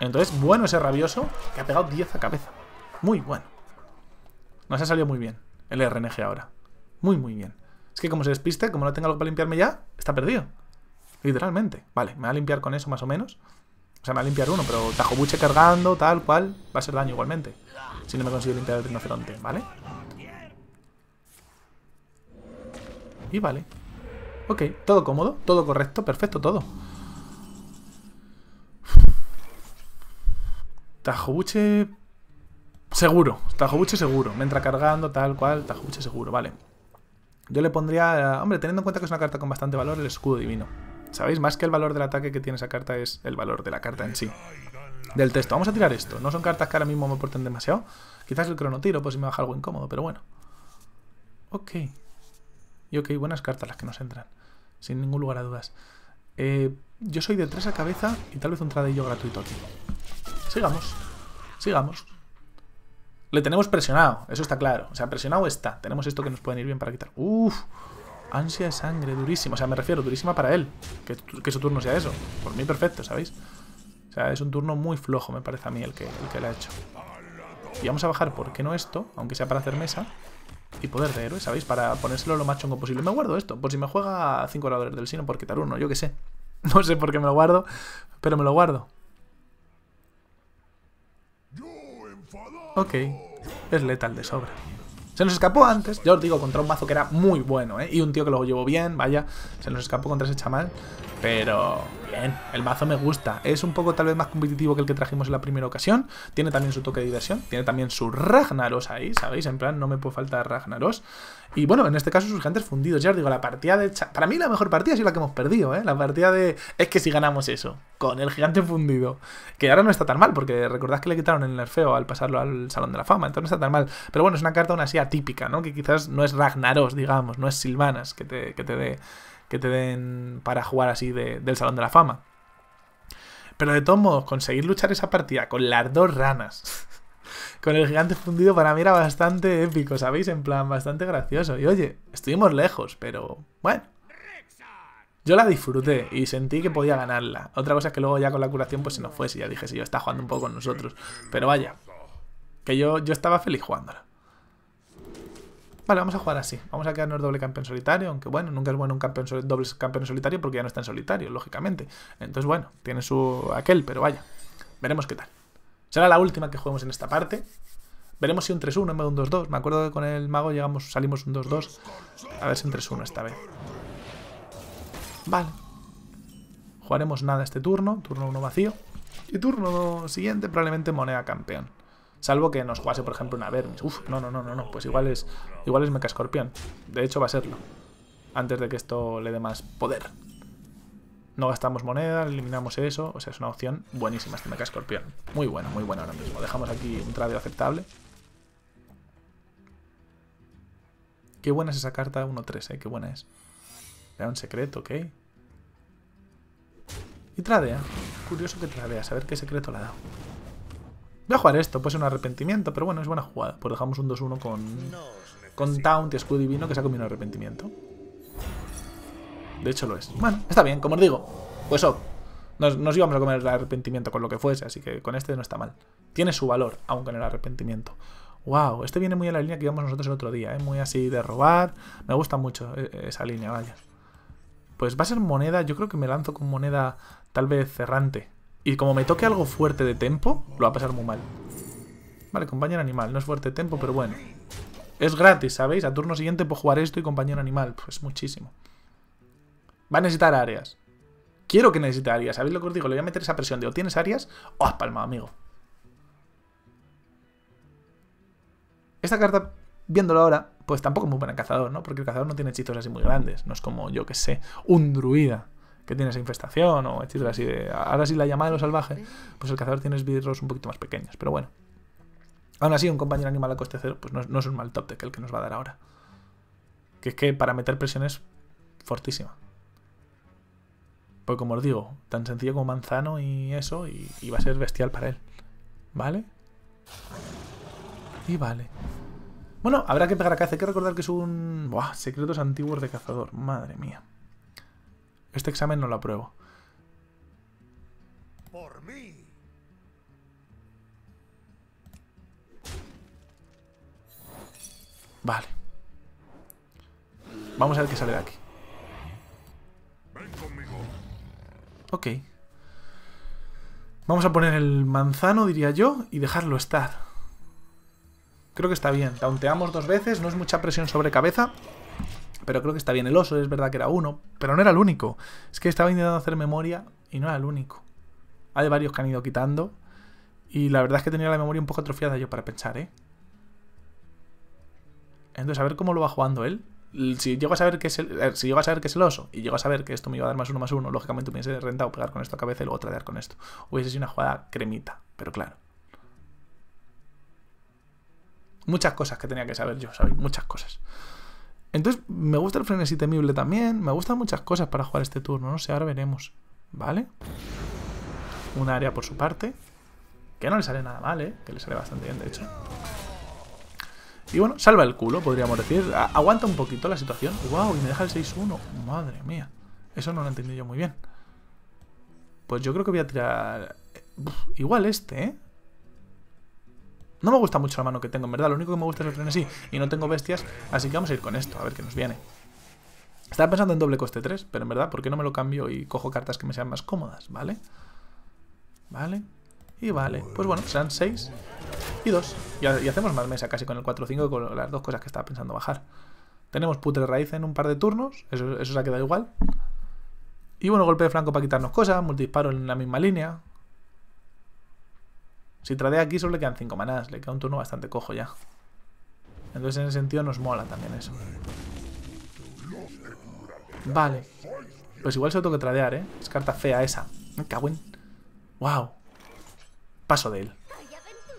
Entonces, bueno ese rabioso que ha pegado 10 a cabeza. Muy bueno. Nos ha salido muy bien el RNG ahora. Muy, muy bien. Es que como se despiste, como no tenga algo para limpiarme ya, está perdido. Literalmente. Vale, me va a limpiar con eso más o menos sea, me va a limpiar uno, pero Tajobuche cargando, tal cual, va a ser daño igualmente. Si no me consigo limpiar el rinoceronte, ¿vale? Y vale. Ok, todo cómodo, todo correcto, perfecto, todo. Tajobuche... Seguro, Tajobuche seguro. Me entra cargando, tal cual, Tajobuche seguro, vale. Yo le pondría... Hombre, teniendo en cuenta que es una carta con bastante valor, el escudo divino. ¿Sabéis? Más que el valor del ataque que tiene esa carta es el valor de la carta en sí. Del texto. Vamos a tirar esto. No son cartas que ahora mismo me aporten demasiado. Quizás el cronotiro, pues si me baja algo incómodo, pero bueno. Ok. Y ok, buenas cartas las que nos entran. Sin ningún lugar a dudas. Eh, yo soy de tres a cabeza y tal vez un tradillo gratuito aquí. Sigamos. Sigamos. Le tenemos presionado, eso está claro. O sea, presionado está. Tenemos esto que nos pueden ir bien para quitar. Uf. Ansia de sangre, durísima. O sea, me refiero, durísima para él. Que, que, su turno sea eso. Por mí perfecto, ¿sabéis? O sea, es un turno muy flojo, me parece a mí, el que, le ha hecho. Y vamos a bajar, ¿por qué no esto? Aunque sea para hacer mesa. Y poder de héroe, ¿sabéis? Para ponérselo lo más chongo posible. Me guardo esto, por si me juega a 5 oradores del sino por quitar uno, yo qué sé. No sé por qué me lo guardo, pero me lo guardo. Ok, es letal de sobra. Se nos escapó antes, ya os digo, contra un mazo que era muy bueno, ¿eh? Y un tío que lo llevó bien, vaya, se nos escapó contra ese chamán. Pero bien, el mazo me gusta. Es un poco tal vez más competitivo que el que trajimos en la primera ocasión. Tiene también su toque de diversión. Tiene también su Ragnaros ahí, ¿sabéis? En plan, no me puede faltar Ragnaros. Y bueno, en este caso sus gentes fundidos. Ya os digo, la partida de... Para mí la mejor partida es la que hemos perdido, ¿eh? La partida de... Es que si ganamos eso con el gigante fundido. Que ahora no está tan mal, porque recordad que le quitaron el nerfeo al pasarlo al Salón de la Fama, entonces no está tan mal. Pero bueno, es una carta aún así atípica, ¿no? Que quizás no es Ragnaros, digamos, no es Silvanas que te, que te den para jugar así del Salón de la Fama. Pero de todos modos, conseguir luchar esa partida con las dos ranas, con el gigante fundido, para mí era bastante épico, ¿sabéis? En plan, bastante gracioso. Y oye, estuvimos lejos, pero bueno. Yo la disfruté y sentí que podía ganarla. Otra cosa es que luego ya con la curación pues se nos fue. Si ya dije, si yo está jugando un poco con nosotros. Pero vaya, que yo, yo estaba feliz jugándola. Vale, vamos a jugar así. Vamos a quedarnos doble campeón solitario, aunque bueno, nunca es bueno un campeón doble campeón solitario porque ya no está en solitario, lógicamente. Entonces, bueno, tiene su aquel, pero vaya. Veremos qué tal. Será la última que juguemos en esta parte. Veremos si un 3-1 en vez de un 2-2. Me acuerdo que con el mago llegamos, salimos un 2-2. A ver si un 3-1 esta vez. Vale. Jugaremos nada este turno. Turno 1 vacío. Y turno siguiente probablemente moneda campeón. Salvo que nos jugase, por ejemplo, una Vermis. Uf, no, no, no, no, no. Pues igual es, igual es Mecha Escorpión. De hecho, va a serlo. Antes de que esto le dé más poder. No gastamos moneda, eliminamos eso. O sea, es una opción buenísima este Mecha Escorpión. Muy bueno, muy bueno ahora mismo. Dejamos aquí un tradeo aceptable. Qué buena es esa carta 1-3, ¿eh? Qué buena es. Era un secreto, ok. Y tradea. Curioso que tradea, saber qué secreto le ha dado. Voy a jugar esto, pues es un arrepentimiento, pero bueno, es buena jugada. Pues dejamos un 2-1 con, con Taunt y Escudo Divino, que se ha comido un arrepentimiento. De hecho lo es. Bueno, está bien, como os digo. Pues oh, nos, íbamos a comer el arrepentimiento con lo que fuese, así que con este no está mal. Tiene su valor, Aunque con el arrepentimiento. Wow, este viene muy a la línea que íbamos nosotros el otro día, es ¿eh? muy así de robar. Me gusta mucho eh, esa línea, vaya. Pues va a ser moneda, yo creo que me lanzo con moneda tal vez cerrante. Y como me toque algo fuerte de tempo, lo va a pasar muy mal. Vale, compañero animal, no es fuerte de tempo, pero bueno. Es gratis, ¿sabéis? A turno siguiente puedo jugar esto y compañero animal, pues muchísimo. Va a necesitar áreas. Quiero que necesite áreas, ¿sabéis lo que os digo? Le voy a meter esa presión de o tienes áreas o ¡Oh, has amigo. Esta carta, viéndolo ahora, pues tampoco es muy buena cazador, ¿no? Porque el cazador no tiene hechizos así muy grandes. No es como, yo que sé, un druida que tiene esa infestación o hechizos así de... Ahora sí la llamada de lo salvaje, pues el cazador tiene esbirros un poquito más pequeños, pero bueno. Aún así, un compañero animal a coste cero, pues no, es un mal top que el que nos va a dar ahora. Que es que para meter presión es fortísima. pues como os digo, tan sencillo como Manzano y eso, y va a ser bestial para él. ¿Vale? Y vale. Bueno, habrá que pegar a caza. Hay que recordar que es un... Buah, secretos antiguos de cazador. Madre mía. Este examen no lo apruebo. Por mí. Vale. Vamos a ver qué sale de aquí. Ok. Vamos a poner el manzano, diría yo, y dejarlo estar. Creo que está bien. Taunteamos dos veces, no es mucha presión sobre cabeza. Pero creo que está bien. El oso es verdad que era uno, pero no era el único. Es que estaba intentando hacer memoria y no era el único. Hay varios que han ido quitando. Y la verdad es que tenía la memoria un poco atrofiada yo para pensar, ¿eh? Entonces, a ver cómo lo va jugando él. Si llego a saber que es el, eh, si a saber que es el oso y llego a saber que esto me iba a dar más uno más uno, lógicamente hubiese rentado pegar con esto a cabeza y luego tradear con esto. Hubiese sido una jugada cremita, pero claro. Muchas cosas que tenía que saber yo, ¿sabéis? Muchas cosas. Entonces, me gusta el frenesí temible también. Me gustan muchas cosas para jugar este turno. No sé, ahora veremos. ¿Vale? Un área por su parte. Que no le sale nada mal, ¿eh? Que le sale bastante bien, de hecho. Y bueno, salva el culo, podríamos decir. aguanta un poquito la situación. ¡Wow! Y me deja el 6-1. Madre mía. Eso no lo entendí yo muy bien. Pues yo creo que voy a tirar... Eh, igual este, ¿eh? No me gusta mucho la mano que tengo, en verdad. Lo único que me gusta es el frenesí. Y no tengo bestias, así que vamos a ir con esto, a ver qué nos viene. Estaba pensando en doble coste 3, pero en verdad, ¿por qué no me lo cambio y cojo cartas que me sean más cómodas? ¿Vale? ¿Vale? Y vale. Pues bueno, serán 6 y 2. Y, hacemos más mesa casi con el 4-5 con las dos cosas que estaba pensando bajar. Tenemos putre raíz en un par de turnos. Eso, eso se ha quedado igual. Y bueno, golpe de Franco para quitarnos cosas. Multidisparo en la misma línea. Si tradea aquí solo le quedan 5 manadas. le queda un turno bastante cojo ya. Entonces en ese sentido nos mola también eso. Vale. Pues igual se lo tengo que tradear, ¿eh? Es carta fea esa. Me ¡Wow! Paso de él.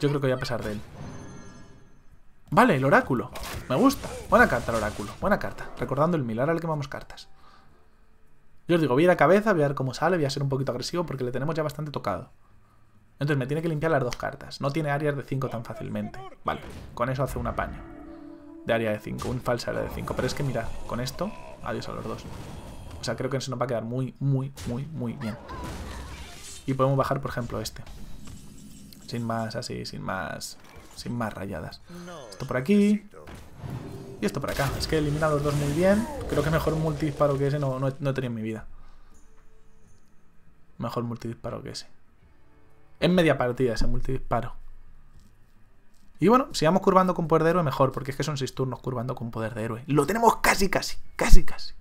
Yo creo que voy a pasar de él. Vale, el oráculo. Me gusta. Buena carta el oráculo. Buena carta. Recordando el mil, al que vamos cartas. Yo os digo, voy a ir a cabeza, voy a ver cómo sale, voy a ser un poquito agresivo porque le tenemos ya bastante tocado. Entonces me tiene que limpiar las dos cartas. No tiene áreas de 5 tan fácilmente. Vale, con eso hace un apaño. De área de 5, un falsa área de 5. Pero es que mirad, con esto, adiós a los dos. O sea, creo que eso nos va a quedar muy, muy, muy, muy bien. Y podemos bajar, por ejemplo, este. Sin más, así, sin más... Sin más rayadas. Esto por aquí. Y esto por acá. Es que eliminado los dos muy bien. Creo que mejor multidisparo que ese no, no, no he tenido en mi vida. Mejor multidisparo que ese. En media partida ese multidisparo. Y bueno, si vamos curvando con poder de héroe, mejor, porque es que son seis turnos curvando con poder de héroe. Lo tenemos casi, casi, casi, casi.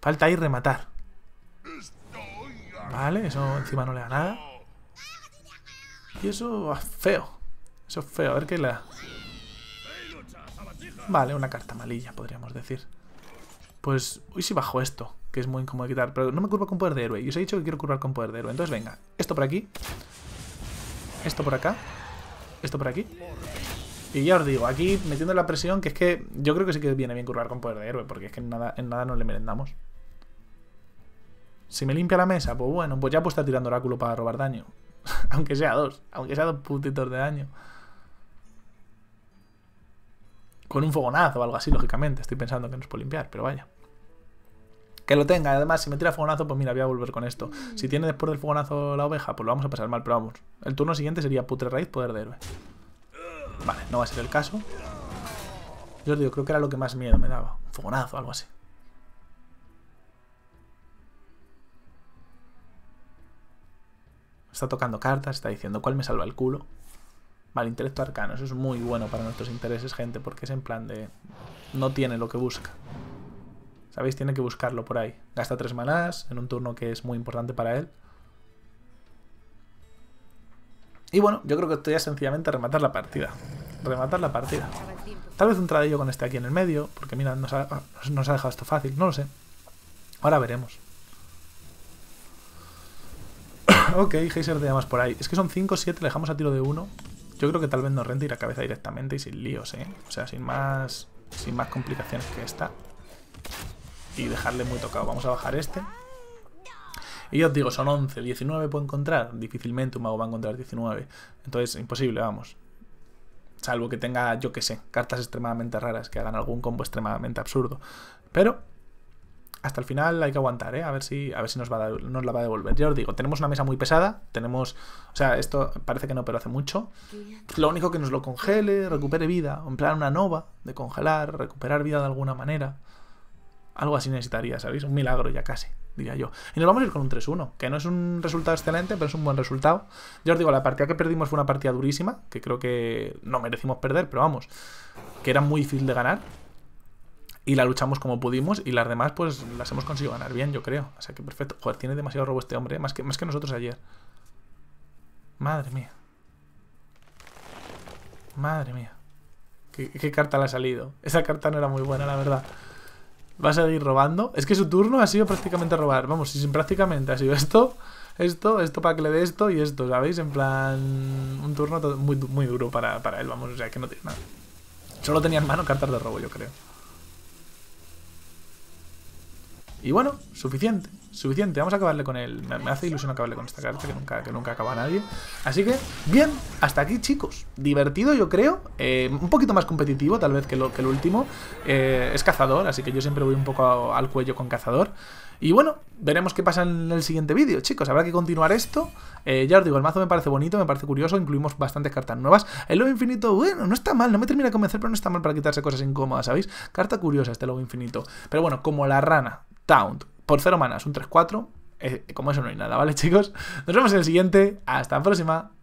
Falta ahí rematar. Vale, eso encima no le da nada. Y eso es feo. Eso es feo, a ver qué la... Vale, una carta malilla, podríamos decir. Pues, uy, si bajo esto es muy incómodo de quitar. Pero no me curvo con poder de héroe. Y os he dicho que quiero curvar con poder de héroe. Entonces, venga, esto por aquí. Esto por acá. Esto por aquí. Y ya os digo, aquí metiendo la presión, que es que yo creo que sí que viene bien curvar con poder de héroe, porque es que en nada, en nada no le merendamos. Si me limpia la mesa, pues bueno, pues ya puedo estar tirando oráculo para robar daño. aunque sea dos, aunque sea dos putitos de daño. Con un fogonazo o algo así, lógicamente. Estoy pensando que nos puede limpiar, pero vaya que lo tenga. Además, si me tira fogonazo, pues mira, voy a volver con esto. Si mm. tiene después del fogonazo la oveja, pues lo vamos a pasar mal, pero vamos. El turno siguiente sería putre raíz, poder de héroe. Vale, no va a ser el caso. Yo os digo, creo que era lo que más miedo me daba. Un fogonazo, algo así. Está tocando cartas, está diciendo cuál me salva el culo. Vale, intelecto arcano, eso es muy bueno para nuestros intereses, gente, porque es en plan de... No tiene lo que busca. ¿Sabéis? Tiene que buscarlo por ahí. Gasta tres manás en un turno que es muy importante para él. Y bueno, yo creo que estoy ya sencillamente rematar la partida. Rematar la partida. Tal vez un tradillo con este aquí en el medio, porque mira, nos ha, ha dejado esto fácil, no lo sé. Ahora veremos. ok, Geyser te llamas por ahí. Es que son 5, 7, le dejamos a tiro de uno. Yo creo que tal vez nos rente ir a cabeza directamente y sin líos, ¿eh? O sea, sin más, sin más complicaciones que esta y dejarle muy tocado. Vamos a bajar este. Y yo os digo, son 11, 19 puedo encontrar. Difícilmente un mago va a encontrar 19. Entonces, imposible, vamos. Salvo que tenga, yo qué sé, cartas extremadamente raras que hagan algún combo extremadamente absurdo. Pero hasta el final hay que aguantar, ¿eh? A ver si, a ver si nos, va nos la va a devolver. Ya os digo, tenemos una mesa muy pesada, tenemos... O sea, esto parece que no, pero hace mucho. Lo único que nos lo congele, recupere vida, en plan una nova de congelar, recuperar vida de alguna manera. Algo así necesitaría, ¿sabéis? Un milagro ya casi, diría yo. Y nos vamos a ir con un 3-1, que no es un resultado excelente, pero es un buen resultado. Yo os digo, la partida que perdimos fue una partida durísima, que creo que no merecimos perder, pero vamos, que era muy difícil de ganar. Y la luchamos como pudimos y las demás pues las hemos conseguido ganar bien, yo creo. O sea que perfecto. Joder, tiene demasiado robo este hombre, ¿eh? más, que, más que nosotros ayer. Madre mía. Madre mía. ¿Qué, ¿Qué, carta le ha salido? Esa carta no era muy buena, la verdad. Va a seguir robando. Es que su turno ha sido prácticamente robar. Vamos, si prácticamente ha sido esto, esto, esto para que le dé esto y esto, ¿sabéis? En plan, un turno muy, muy duro para, para él, vamos, o sea, que no tiene nada. Solo tenía en mano cartas de robo, yo creo. Y bueno, suficiente. Suficiente, vamos a acabarle con él. Me, hace ilusión acabarle con esta carta que nunca, que nunca acaba nadie. Así que, bien, hasta aquí chicos. Divertido yo creo, eh, un poquito más competitivo tal vez que, lo, que el último. Eh, es cazador, así que yo siempre voy un poco al cuello con cazador. Y bueno, veremos qué pasa en el siguiente vídeo, chicos. Habrá que continuar esto. Eh, ya os digo, el mazo me parece bonito, me parece curioso. Incluimos bastantes cartas nuevas. El lobo infinito, bueno, no está mal. No me termina de convencer, pero no está mal para quitarse cosas incómodas, ¿sabéis? Carta curiosa este lobo infinito. Pero bueno, como la rana, Taunt, por 0 manas, un 3-4. Eh, como eso no hay nada, ¿vale, chicos? Nos vemos en el siguiente. Hasta la próxima.